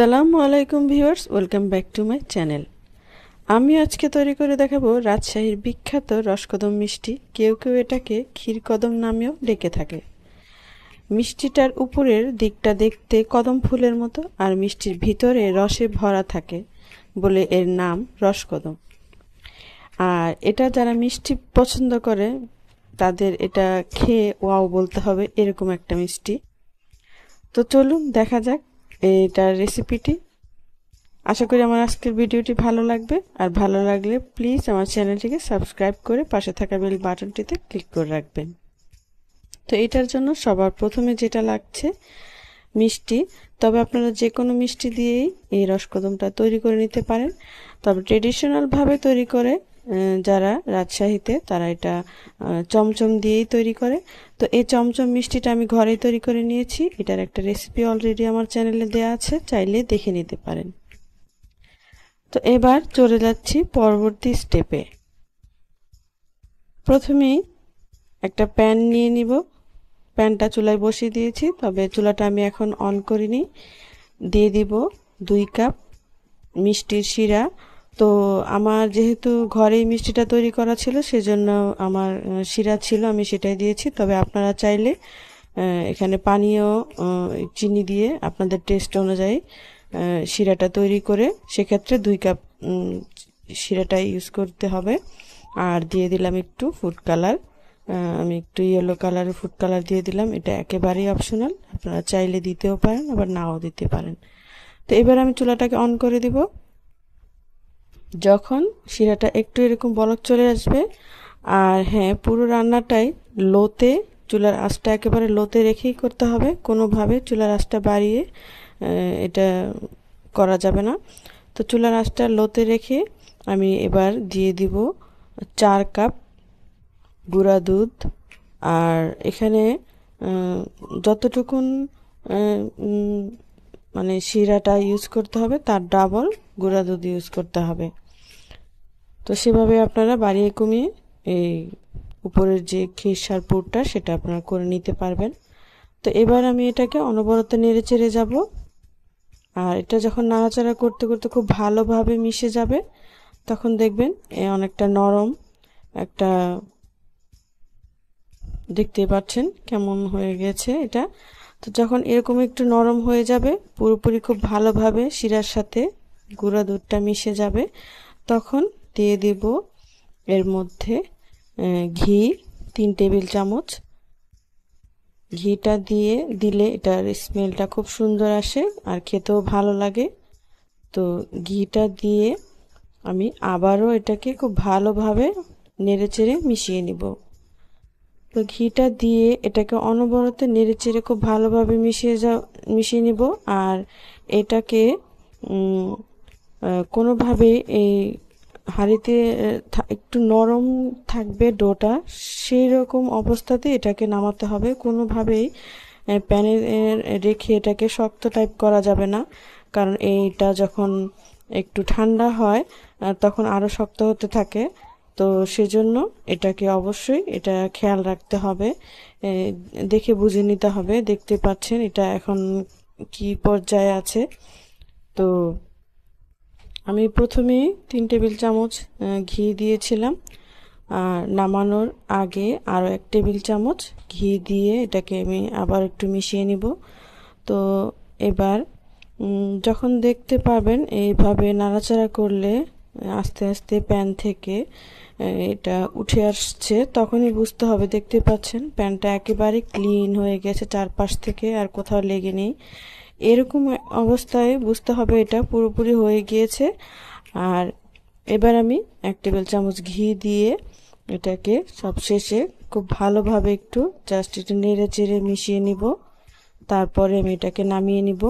আসসালামু আলাইকুম viewers welcome back to my channel আমি আজকে তৈরি করে দেখাবো রাজশাহীর বিখ্যাত রসকদম মিষ্টি কেউ কেউ এটাকে ক্ষীরকদম নামেও ডেকে থাকে মিষ্টিটার উপরের দিকটা দেখতে কদম ফুলের মতো আর মিষ্টির ভিতরে রসে ভরা থাকে বলে এর নাম রসকদম আর এটা যারা মিষ্টি পছন্দ করে তাদের এটা খেয়ে ওয়াও বলতে হবে এরকম একটা মিষ্টি তো চলুন দেখা যাক এটার রেসিপিটি আশা করি আমার আজকের ভিডিওটি ভালো লাগবে আর ভালো লাগলে প্লিজ আমার চ্যানেলটিকে সাবস্ক্রাইব করে পাশে থাকা বেল বাটনটিতে ক্লিক করে রাখবেন তো এটার জন্য সবার প্রথমে যেটা লাগছে মিষ্টি তবে আপনারা যে কোনো মিষ্টি দিয়েই এই রসকদমটা তৈরি করে নিতে পারেন তবে ট্রেডিশনালভাবে তৈরি করে যারা রাজশাহীতে তারা এটা চমচম দিয়েই তৈরি করে তো এই চমচম মিষ্টিটা আমি ঘরেই তৈরি করে নিয়েছি এটার একটা রেসিপি অলরেডি আমার চ্যানেলে দেওয়া আছে চাইলে দেখে নিতে পারেন তো এবার চলে যাচ্ছি পরবর্তী স্টেপে প্রথমেই একটা প্যান নিয়ে নিব প্যানটা চুলায় বসিয়ে দিয়েছি তবে চুলাটা আমি এখন অন করিনি দিয়ে দিব দুই কাপ মিষ্টির শিরা তো আমার যেহেতু ঘরেই মিষ্টিটা তৈরি করা ছিল সেজন্য আমার শিরা ছিল আমি সেটাই দিয়েছি তবে আপনারা চাইলে এখানে পানীয় চিনি দিয়ে আপনাদের টেস্ট অনুযায়ী শিরাটা তৈরি করে সেক্ষেত্রে দুই কাপ শিরাটা ইউজ করতে হবে আর দিয়ে দিলাম একটু ফুড কালার আমি একটু ইয়েলো কালারের ফুড কালার দিয়ে দিলাম এটা একেবারেই অপশনাল আপনারা চাইলে দিতেও পারেন আবার নাও দিতে পারেন তো এবার আমি চুলাটাকে অন করে দিব যখন শিরাটা একটু এরকম বলক চলে আসবে আর হ্যাঁ পুরো রান্নাটাই লোতে চুলার আঁচটা একেবারে লোতে রেখেই করতে হবে কোনোভাবে চুলার আঁচটা বাড়িয়ে এটা করা যাবে না তো চুলার আঁচটা লোতে রেখে আমি এবার দিয়ে দিব চার কাপ গুঁড়া দুধ আর এখানে যতটুকুন মানে শিরাটা ইউজ করতে হবে তার ডাবল গুঁড়া দুধ ইউজ করতে হবে তো সেভাবে আপনারা বাড়িয়ে কমিয়ে এই উপরের যে খেসার পুরটা সেটা আপনারা করে নিতে পারবেন তো এবার আমি এটাকে অনবরত নেড়ে চেড়ে যাব আর এটা যখন নাড়াচাড়া করতে করতে খুব ভালোভাবে মিশে যাবে তখন দেখবেন এ অনেকটা নরম একটা দেখতে পাচ্ছেন কেমন হয়ে গেছে এটা তো যখন এরকম একটু নরম হয়ে যাবে পুরোপুরি খুব ভালোভাবে শিরার সাথে গুঁড়া দুধটা মিশে যাবে তখন দিয়ে দেব এর মধ্যে ঘি তিন টেবিল চামচ ঘিটা দিয়ে দিলে এটার স্মেলটা খুব সুন্দর আসে আর খেতেও ভালো লাগে তো ঘিটা দিয়ে আমি আবারও এটাকে খুব ভালোভাবে নেড়ে চেড়ে মিশিয়ে নিব তো ঘিটা দিয়ে এটাকে অনবরত নেড়ে চেড়ে খুব ভালোভাবে মিশিয়ে যা মিশিয়ে নিব আর এটাকে কোনোভাবে এই হাঁড়িতে একটু নরম থাকবে ডোটা সেই রকম অবস্থাতে এটাকে নামাতে হবে কোনোভাবেই প্যানে রেখে এটাকে শক্ত টাইপ করা যাবে না কারণ এইটা যখন একটু ঠান্ডা হয় তখন আরও শক্ত হতে থাকে তো সেজন্য এটাকে অবশ্যই এটা খেয়াল রাখতে হবে দেখে বুঝে নিতে হবে দেখতে পাচ্ছেন এটা এখন কি পর্যায়ে আছে তো আমি প্রথমে তিন টেবিল চামচ ঘি দিয়েছিলাম আর নামানোর আগে আরও এক টেবিল চামচ ঘি দিয়ে এটাকে আমি আবার একটু মিশিয়ে নিব তো এবার যখন দেখতে পাবেন এইভাবে নাড়াচাড়া করলে আস্তে আস্তে প্যান থেকে এটা উঠে আসছে তখনই বুঝতে হবে দেখতে পাচ্ছেন প্যান্টটা একেবারে ক্লিন হয়ে গেছে চারপাশ থেকে আর কোথাও লেগে নেই এরকম অবস্থায় বুঝতে হবে এটা পুরোপুরি হয়ে গিয়েছে আর এবার আমি এক টেবিল চামচ ঘি দিয়ে এটাকে সবশেষে খুব ভালোভাবে একটু জাস্ট একটু নেড়ে চেড়ে মিশিয়ে নিব তারপরে আমি এটাকে নামিয়ে নিব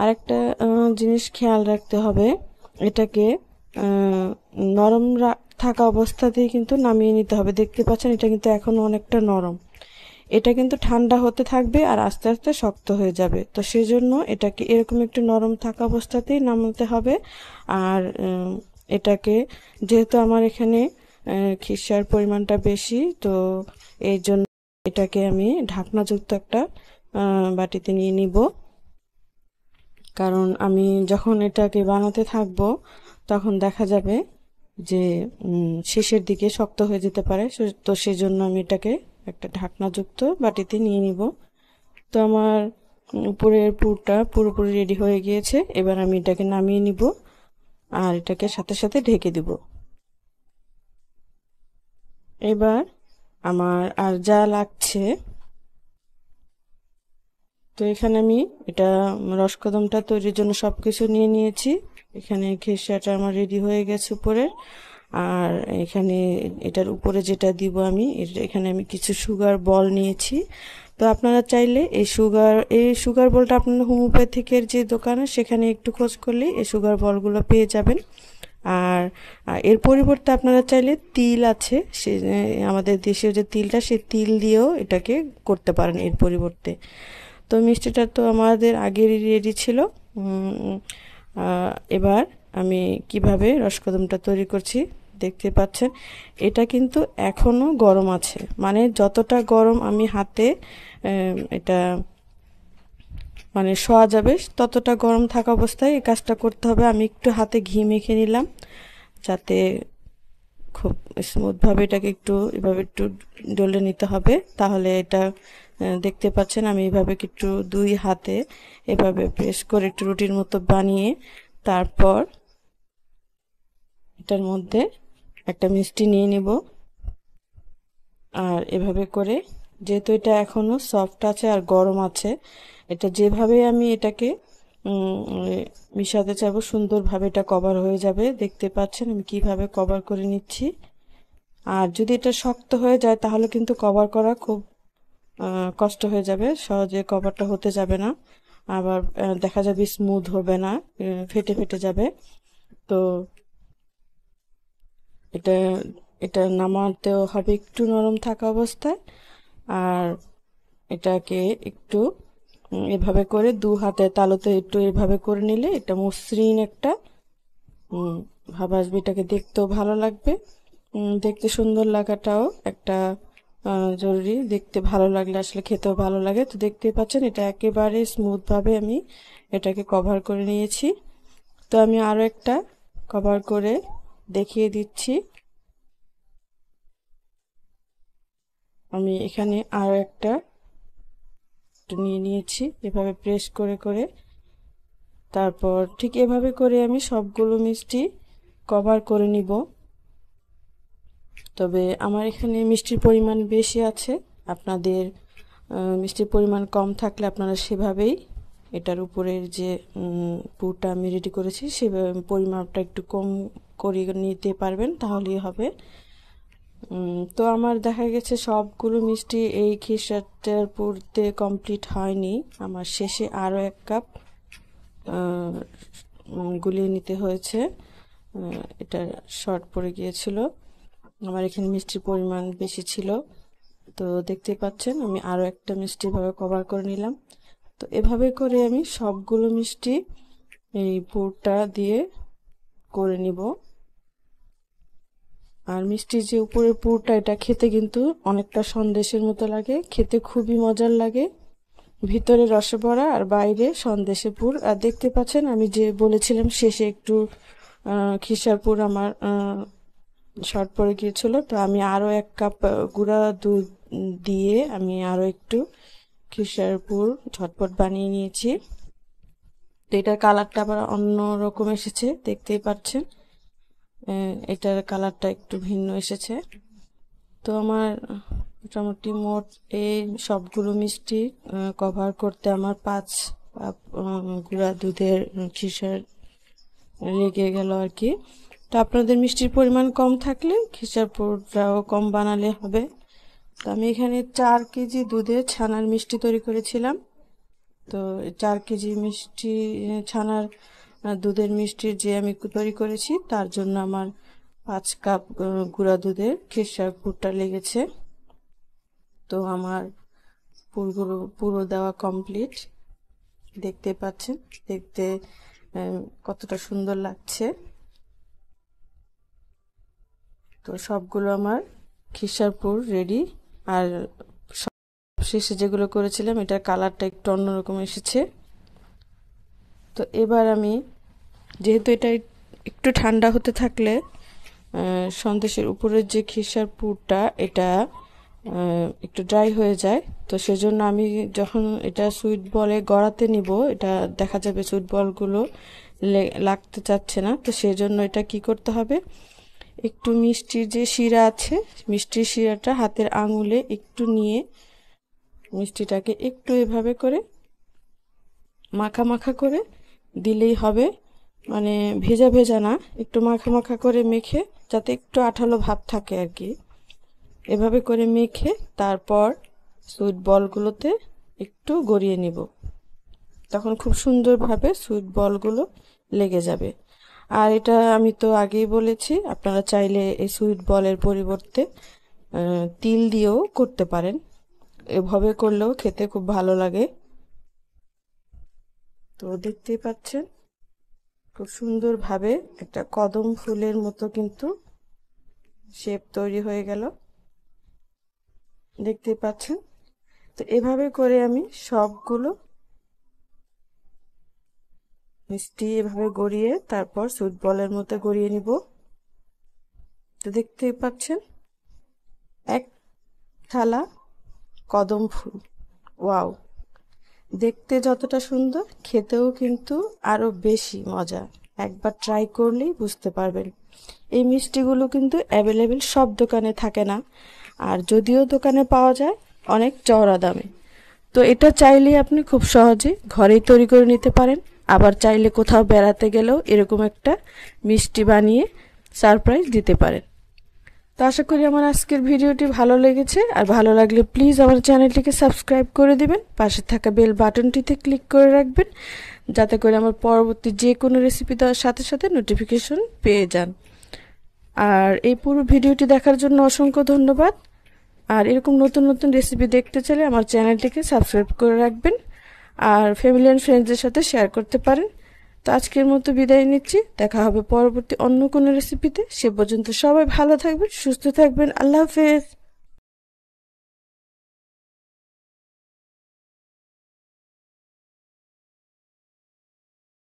আরেকটা জিনিস খেয়াল রাখতে হবে এটাকে নরম থাকা অবস্থাতেই কিন্তু নামিয়ে নিতে হবে দেখতে পাচ্ছেন এটা কিন্তু এখনও অনেকটা নরম এটা কিন্তু ঠান্ডা হতে থাকবে আর আস্তে আস্তে শক্ত হয়ে যাবে তো সেজন্য এটাকে এরকম একটু নরম থাকা অবস্থাতেই নামাতে হবে আর এটাকে যেহেতু আমার এখানে খিসার পরিমাণটা বেশি তো এই জন্য এটাকে আমি ঢাকনাযুক্ত একটা বাটিতে নিয়ে নিব কারণ আমি যখন এটাকে বানাতে থাকব তখন দেখা যাবে যে শেষের দিকে শক্ত হয়ে যেতে পারে তো সেজন্য আমি এটাকে একটা ঢাকনাযুক্ত বাটিতে নিয়ে নিব তো আমার উপরের পুরটা পুরোপুরি রেডি হয়ে গিয়েছে এবার আমি এটাকে নামিয়ে নিব আর এটাকে সাথে সাথে ঢেকে দিব এবার আমার আর যা লাগছে তো এখানে আমি এটা রসকদমটা তৈরির জন্য সব কিছু নিয়ে নিয়েছি এখানে ঘেসাটা আমার রেডি হয়ে গেছে উপরের আর এখানে এটার উপরে যেটা দিব আমি এখানে আমি কিছু সুগার বল নিয়েছি তো আপনারা চাইলে এই সুগার এই সুগার বলটা আপনারা হোমিওপ্যাথিকের যে দোকানে সেখানে একটু খোঁজ করলে এই সুগার বলগুলো পেয়ে যাবেন আর এর পরিবর্তে আপনারা চাইলে তিল আছে সে আমাদের দেশের যে তিলটা সে তিল দিয়েও এটাকে করতে পারেন এর পরিবর্তে তো মিষ্টিটা তো আমাদের আগেরই রেডি ছিল এবার আমি কিভাবে রসকদমটা তৈরি করছি দেখতে পাচ্ছেন এটা কিন্তু এখনও গরম আছে মানে যতটা গরম আমি হাতে এটা মানে শোয়া যাবে ততটা গরম থাকা অবস্থায় এই কাজটা করতে হবে আমি একটু হাতে ঘি মেখে নিলাম যাতে খুব স্মুথভাবে এটাকে একটু এভাবে একটু ডলে নিতে হবে তাহলে এটা দেখতে পাচ্ছেন আমি এভাবে একটু দুই হাতে এভাবে প্রেস করে একটু রুটির মতো বানিয়ে তারপর এটার মধ্যে একটা মিষ্টি নিয়ে নেব আর এভাবে করে যেহেতু এটা এখনও সফট আছে আর গরম আছে এটা যেভাবে আমি এটাকে মিশাতে চাইব সুন্দরভাবে এটা কভার হয়ে যাবে দেখতে পাচ্ছেন আমি কিভাবে কভার করে নিচ্ছি আর যদি এটা শক্ত হয়ে যায় তাহলে কিন্তু কভার করা খুব কষ্ট হয়ে যাবে সহজে কভারটা হতে যাবে না আবার দেখা যাবে স্মুথ হবে না ফেটে ফেটে যাবে তো এটা এটা নামাতেও হবে একটু নরম থাকা অবস্থায় আর এটাকে একটু এভাবে করে দু হাতে তালুতে একটু এভাবে করে নিলে এটা মসৃণ একটা ভাবাসবি এটাকে দেখতেও ভালো লাগবে দেখতে সুন্দর লাগাটাও একটা জরুরি দেখতে ভালো লাগলে আসলে খেতেও ভালো লাগে তো দেখতেই পাচ্ছেন এটা একেবারে স্মুথভাবে আমি এটাকে কভার করে নিয়েছি তো আমি আরও একটা কভার করে দেখিয়ে দিচ্ছি আমি এখানে আরও একটা নিয়ে নিয়েছি এভাবে প্রেস করে করে তারপর ঠিক এভাবে করে আমি সবগুলো মিষ্টি কভার করে নিব তবে আমার এখানে মিষ্টির পরিমাণ বেশি আছে আপনাদের মিষ্টির পরিমাণ কম থাকলে আপনারা সেভাবেই এটার উপরের যে পুরটা আমি রেডি করেছি সে পরিমাপটা একটু কম করে নিতে পারবেন তাহলেই হবে তো আমার দেখা গেছে সবগুলো মিষ্টি এই খিসাটার পুরতে কমপ্লিট হয়নি আমার শেষে আরও এক কাপ গুলিয়ে নিতে হয়েছে এটা শর্ট পড়ে গিয়েছিল আমার এখানে মিষ্টির পরিমাণ বেশি ছিল তো দেখতে পাচ্ছেন আমি আরও একটা মিষ্টি কভার করে নিলাম তো এভাবে করে আমি সবগুলো মিষ্টি এই পুরটা দিয়ে করে নিব আর মিষ্টির যে উপরে পুরটা এটা খেতে কিন্তু অনেকটা সন্দেশের মতো লাগে খেতে খুবই মজার লাগে ভিতরে রসে আর বাইরে সন্দেশে পুর আর দেখতে পাচ্ছেন আমি যে বলেছিলাম শেষে একটু খিসার পুর আমার শর্ট পরে গিয়েছিল তো আমি আরও এক কাপ গুঁড়া দুধ দিয়ে আমি আরও একটু খিসারপুর ঝটপট বানিয়ে নিয়েছি তো এটার কালারটা আবার অন্য রকম এসেছে দেখতেই পাচ্ছেন এটার কালারটা একটু ভিন্ন এসেছে তো আমার মোটামুটি মোট এই সবগুলো মিষ্টি কভার করতে আমার পাঁচ গুঁড়া দুধের খিসার লেগে গেল আর কি তো আপনাদের মিষ্টির পরিমাণ কম থাকলে খিসার পুরটাও কম বানালে হবে তো আমি এখানে চার কেজি দুধে ছানার মিষ্টি তৈরি করেছিলাম তো চার কেজি মিষ্টি ছানার দুধের মিষ্টির যে আমি তৈরি করেছি তার জন্য আমার পাঁচ কাপ গুঁড়া দুধের খিসার পুরটা লেগেছে তো আমার পুরগুলো পুরো দেওয়া কমপ্লিট দেখতে পাচ্ছেন দেখতে কতটা সুন্দর লাগছে তো সবগুলো আমার খিসারপুর রেডি আর শেষে যেগুলো করেছিলাম এটার কালারটা একটু অন্যরকম এসেছে তো এবার আমি যেহেতু এটা একটু ঠান্ডা হতে থাকলে সন্দেশের উপরের যে খিসার পুরটা এটা একটু ড্রাই হয়ে যায় তো সেজন্য আমি যখন এটা সুইট বলে গড়াতে নিব এটা দেখা যাবে সুইট বলগুলো লাগতে চাচ্ছে না তো সেজন্য এটা কি করতে হবে একটু মিষ্টির যে শিরা আছে মিষ্টির শিরাটা হাতের আঙুলে একটু নিয়ে মিষ্টিটাকে একটু এভাবে করে মাখা মাখা করে দিলেই হবে মানে ভেজা ভেজা না একটু মাখা মাখা করে মেখে যাতে একটু আঠালো ভাব থাকে আর কি এভাবে করে মেখে তারপর সুইট বলগুলোতে একটু গড়িয়ে নিব তখন খুব সুন্দরভাবে সুইট বলগুলো লেগে যাবে আর এটা আমি তো আগেই বলেছি আপনারা চাইলে এই সুইট বলের পরিবর্তে তিল দিয়েও করতে পারেন এভাবে করলেও খেতে খুব ভালো লাগে তো দেখতেই পাচ্ছেন খুব সুন্দরভাবে একটা কদম ফুলের মতো কিন্তু শেপ তৈরি হয়ে গেল দেখতে পাচ্ছেন তো এভাবে করে আমি সবগুলো মিষ্টি এভাবে গড়িয়ে তারপর সুইট বলের মতো গড়িয়ে নিব তো দেখতেই পাচ্ছেন এক থালা কদম ফুল ওয়াও দেখতে যতটা সুন্দর খেতেও কিন্তু আরও বেশি মজা একবার ট্রাই করলেই বুঝতে পারবেন এই মিষ্টিগুলো কিন্তু অ্যাভেলেবেল সব দোকানে থাকে না আর যদিও দোকানে পাওয়া যায় অনেক চওড়া দামে তো এটা চাইলেই আপনি খুব সহজে ঘরেই তৈরি করে নিতে পারেন আবার চাইলে কোথাও বেড়াতে গেলেও এরকম একটা মিষ্টি বানিয়ে সারপ্রাইজ দিতে পারেন তো আশা করি আমার আজকের ভিডিওটি ভালো লেগেছে আর ভালো লাগলে প্লিজ আমার চ্যানেলটিকে সাবস্ক্রাইব করে দিবেন পাশে থাকা বেল বাটনটিতে ক্লিক করে রাখবেন যাতে করে আমার পরবর্তী যে কোনো রেসিপি দেওয়ার সাথে সাথে নোটিফিকেশন পেয়ে যান আর এই পুরো ভিডিওটি দেখার জন্য অসংখ্য ধন্যবাদ আর এরকম নতুন নতুন রেসিপি দেখতে চাইলে আমার চ্যানেলটিকে সাবস্ক্রাইব করে রাখবেন আর ফ্যামিলি অ্যান্ড ফ্রেন্ডসদের সাথে শেয়ার করতে পারেন তো আজকের মতো বিদায় নিচ্ছি দেখা হবে পরবর্তী অন্য কোনো রেসিপিতে সে পর্যন্ত সবাই ভালো থাকবেন সুস্থ থাকবেন আল্লাহ হাফেজ